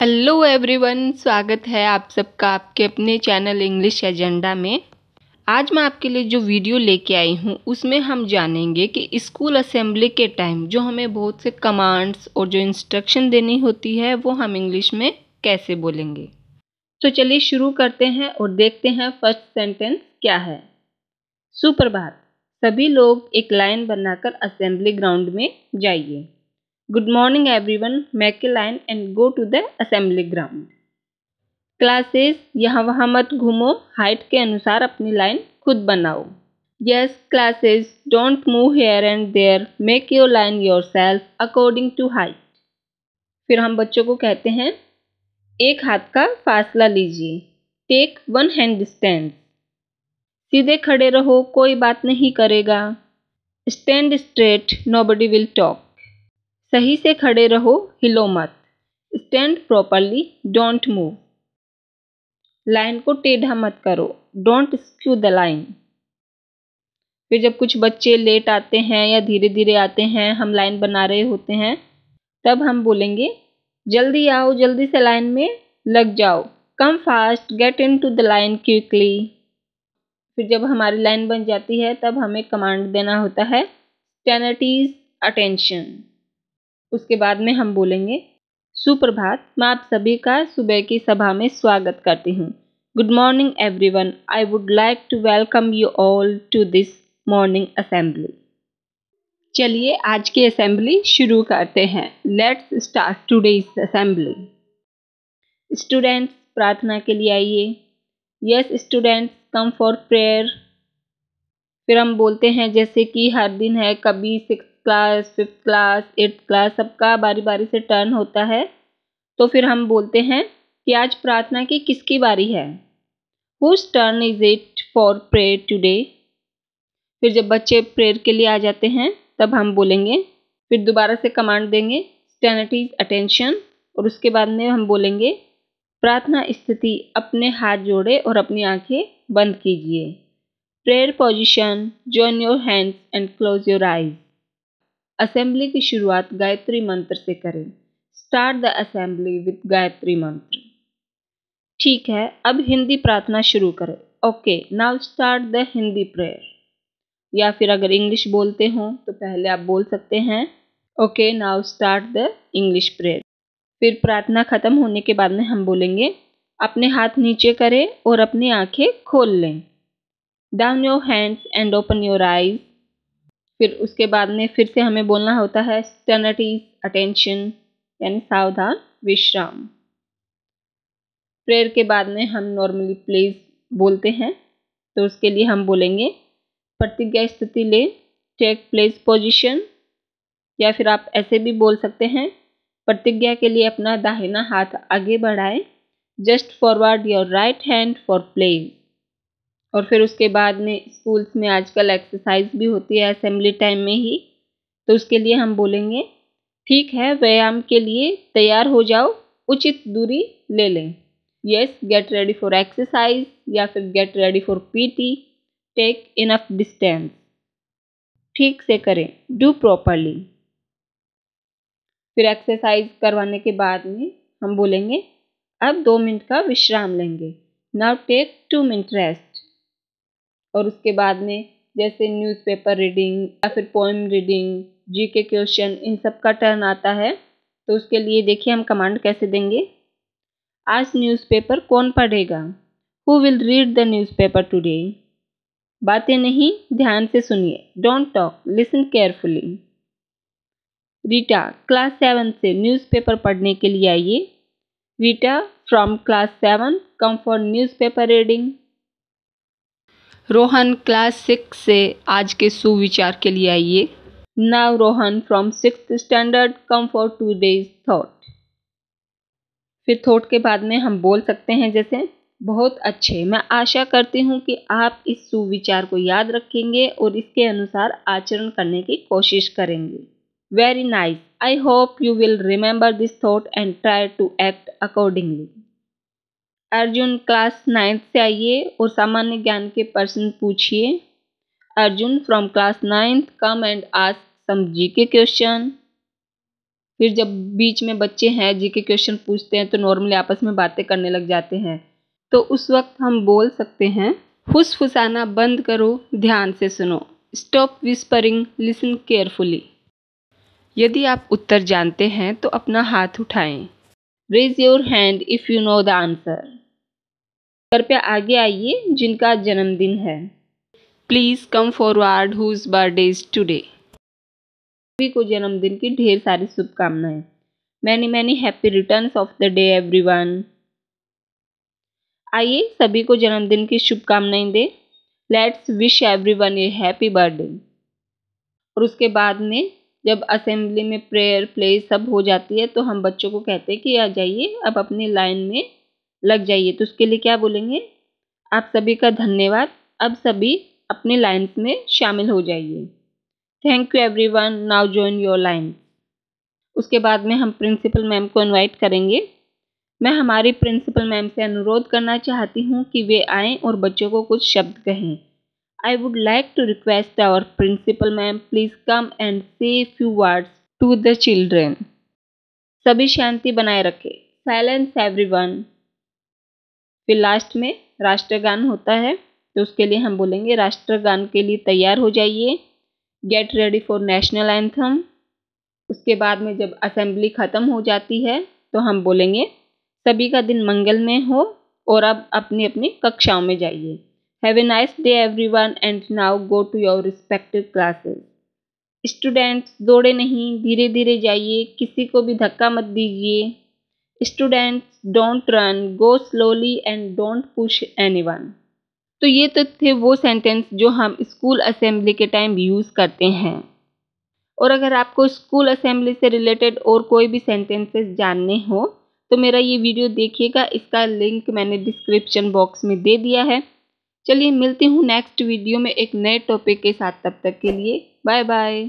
hello everyone स्वागत है आप सबका आपके अपने चैनल इंग्लिश एजेंडा में आज मैं आपके लिए जो वीडियो लेके आई हूँ उसमें हम जानेंगे कि स्कूल असेंबली के टाइम जो हमें बहुत से कमांड्स और जो इंस्ट्रक्शन देनी होती है वो हम इंग्लिश में कैसे बोलेंगे तो चलिए शुरू करते हैं और देखते हैं फर्स्ट सेंटेंस क्या है सुप्रभात सभी लोग एक लाइन बनाकर असेंबली ग्राउंड में जाइए good morning everyone line and go to the assembly ground classes यहाँ वहाँ मत घूमो हाइट के अनुसार अपनी लाइन खुद बनाओ yes classes don't move here and there make your line yourself according to height फिर हम बच्चों को कहते हैं एक हाथ का फासला लीजिए टेक वन हैंड स्टैंड सीधे खड़े रहो कोई बात नहीं करेगा stand straight nobody will talk सही से खड़े रहो हिलो मत stand properly don't move line को टेढ़ा मत करो डोंट स्क्यू द लाइन फिर जब कुछ बच्चे लेट आते हैं या धीरे धीरे आते हैं हम लाइन बना रहे होते हैं तब हम बोलेंगे जल्दी आओ जल्दी से लाइन में लग जाओ come fast get into the line quickly फिर जब हमारी लाइन बन जाती है तब हमें कमांड देना होता है टेनटीज अटेंशन उसके बाद में हम बोलेंगे सुप्रभात मैं आप सभी का सुबह की सभा में स्वागत करती हूँ good morning everyone I would like to welcome you all to this morning assembly चलिए आज की असेंबली शुरू करते हैं let's start today's assembly students प्रार्थना के लिए आइए yes students come for prayer फिर हम बोलते हैं जैसे कि हर दिन है कभी six class fifth class eighth class सबका बारी बारी से टर्न होता है तो फिर हम बोलते हैं कि आज प्रार्थना की किसकी बारी है whose turn is it for prayer today फिर जब बच्चे प्रेयर के लिए आ जाते हैं तब हम बोलेंगे फिर दोबारा से कमांड देंगे स्टैंड इज अटेंशन और उसके बाद में हम बोलेंगे प्रार्थना स्थिति अपने हाथ जोड़े और अपनी आंखें बंद कीजिए prayer position join your hands and close your eyes assembly की शुरुआत गायत्री मंत्र से करें start the assembly with Gayatri Mantra ठीक है अब हिंदी प्रार्थना शुरू करें okay now start the Hindi prayer या फिर अगर इंग्लिश बोलते हों तो पहले आप बोल सकते हैं okay now start the English prayer फिर प्रार्थना खत्म होने के बाद में हम बोलेंगे अपने हाथ नीचे करें और अपनी आंखें खोल लें down your hands and open your eyes फिर उसके बाद में फिर से हमें बोलना होता है सैनिटीज अटेंशन यानी सावधान विश्राम प्रेयर के बाद में हम नॉर्मली प्लेज बोलते हैं तो उसके लिए हम बोलेंगे प्रतिज्ञा स्थिति ले टेक प्लेस पोजिशन या फिर आप ऐसे भी बोल सकते हैं प्रतिज्ञा के लिए अपना दाहिना हाथ आगे बढ़ाएं just forward your right hand for pledge और फिर उसके बाद में स्कूल्स में आजकल एक्सरसाइज भी होती है असेंबली टाइम में ही तो उसके लिए हम बोलेंगे ठीक है व्यायाम के लिए तैयार हो जाओ उचित दूरी ले लें yes get ready for exercise या फिर get ready for PT take enough distance ठीक से करें डू प्रॉपरली फिर एक्सरसाइज करवाने के बाद में हम बोलेंगे अब दो मिनट का विश्राम लेंगे now take two minute rest और उसके बाद में जैसे न्यूज़पेपर रीडिंग या फिर पोइम रीडिंग जी के क्वेश्चन इन सब का टर्न आता है तो उसके लिए देखिए हम कमांड कैसे देंगे आज न्यूज़पेपर कौन पढ़ेगा who will read the newspaper today बातें नहीं ध्यान से सुनिए don't talk listen carefully Rita class seven से न्यूज़पेपर पढ़ने के लिए आइए Rita from class seven come for newspaper reading Rohan class six से आज के सुविचार के लिए आइए now Rohan from six standard come for today's thought फिर थॉट के बाद में हम बोल सकते हैं जैसे बहुत अच्छे मैं आशा करती हूँ कि आप इस सुविचार को याद रखेंगे और इसके अनुसार आचरण करने की कोशिश करेंगे very nice I hope you will remember this thought and try to act accordingly Arjun class ninth से आइए और सामान्य ज्ञान के प्रश्न पूछिए Arjun from class ninth come and आज सम जी के क्वेश्चन फिर जब बीच में बच्चे हैं जी के क्वेश्चन पूछते हैं तो नॉर्मली आपस में बातें करने लग जाते हैं तो उस वक्त हम बोल सकते हैं फुसफुसाना बंद करो ध्यान से सुनो स्टॉप विस्परिंग लिसन केयरफुली यदि आप उत्तर जानते हैं तो अपना हाथ उठाएं raise your hand if you know the answer कृपया आगे आइए जिनका जन्मदिन है please come forward whose birthday is today सभी को जन्मदिन की ढेर सारी शुभकामनाएं many many happy returns of the day everyone आइए सभी को जन्मदिन की शुभकामनाएं दें let's wish everyone a happy birthday और उसके बाद में जब असेंबली में प्रेयर प्ले सब हो जाती है तो हम बच्चों को कहते हैं कि आ जाइए अब अपनी लाइन में लग जाइए तो उसके लिए क्या बोलेंगे आप सभी का धन्यवाद अब सभी अपने लाइन्स में शामिल हो जाइए thank you everyone now join your lines उसके बाद में हम प्रिंसिपल मैम को इनवाइट करेंगे मैं हमारी प्रिंसिपल मैम से अनुरोध करना चाहती हूँ कि वे आएँ और बच्चों को कुछ शब्द कहें I would like to request our principal ma'am please come and say few words to the children सभी शांति बनाए रखें साइलेंस एवरी वन फिर लास्ट में राष्ट्रगान होता है तो उसके लिए हम बोलेंगे राष्ट्रगान के लिए तैयार हो जाइए get ready for national anthem उसके बाद में जब असेंबली ख़त्म हो जाती है तो हम बोलेंगे सभी का दिन मंगल में हो और अब अपनी अपनी कक्षाओं में जाइए have a nice day everyone and now go to your respective classes students दौड़े नहीं धीरे धीरे जाइए किसी को भी धक्का मत दीजिए students don't run go slowly and don't push anyone तो ये तो थे वो सेंटेंस जो हम स्कूल असेंबली के टाइम यूज़ करते हैं और अगर आपको स्कूल असेंबली से रिलेटेड और कोई भी सेंटेंसेस जानने हो तो मेरा ये वीडियो देखिएगा इसका लिंक मैंने डिस्क्रिप्शन बॉक्स में दे दिया है चलिए मिलती हूँ नेक्स्ट वीडियो में एक नए टॉपिक के साथ तब तक के लिए बाय बाय